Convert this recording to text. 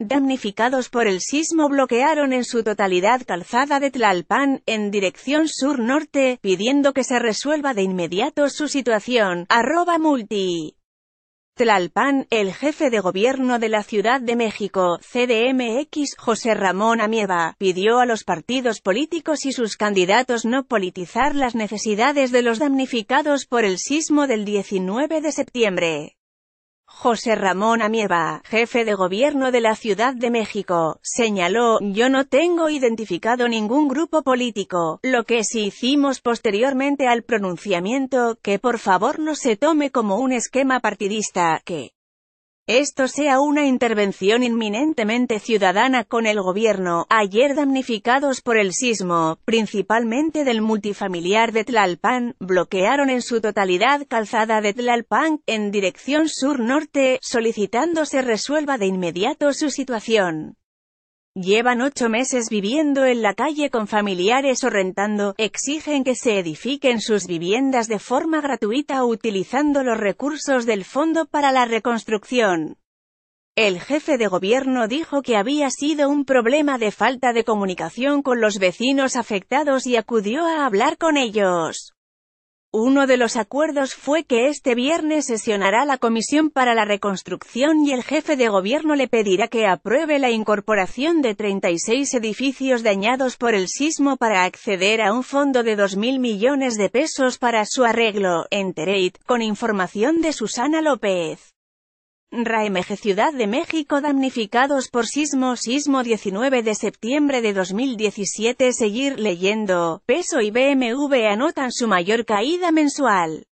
damnificados por el sismo bloquearon en su totalidad calzada de Tlalpan, en dirección sur-norte, pidiendo que se resuelva de inmediato su situación, arroba multi. Tlalpan, el jefe de gobierno de la Ciudad de México, CDMX, José Ramón Amieva, pidió a los partidos políticos y sus candidatos no politizar las necesidades de los damnificados por el sismo del 19 de septiembre. José Ramón Amieva, jefe de gobierno de la Ciudad de México, señaló, yo no tengo identificado ningún grupo político, lo que sí hicimos posteriormente al pronunciamiento, que por favor no se tome como un esquema partidista, que esto sea una intervención inminentemente ciudadana con el gobierno, ayer damnificados por el sismo, principalmente del multifamiliar de Tlalpan, bloquearon en su totalidad calzada de Tlalpan, en dirección sur-norte, solicitando se resuelva de inmediato su situación llevan ocho meses viviendo en la calle con familiares o rentando, exigen que se edifiquen sus viviendas de forma gratuita utilizando los recursos del Fondo para la Reconstrucción. El jefe de gobierno dijo que había sido un problema de falta de comunicación con los vecinos afectados y acudió a hablar con ellos. Uno de los acuerdos fue que este viernes sesionará la Comisión para la Reconstrucción y el jefe de gobierno le pedirá que apruebe la incorporación de 36 edificios dañados por el sismo para acceder a un fondo de 2.000 millones de pesos para su arreglo, en con información de Susana López. R.M.G. Ciudad de México damnificados por sismo Sismo 19 de septiembre de 2017 Seguir leyendo, peso y BMW anotan su mayor caída mensual.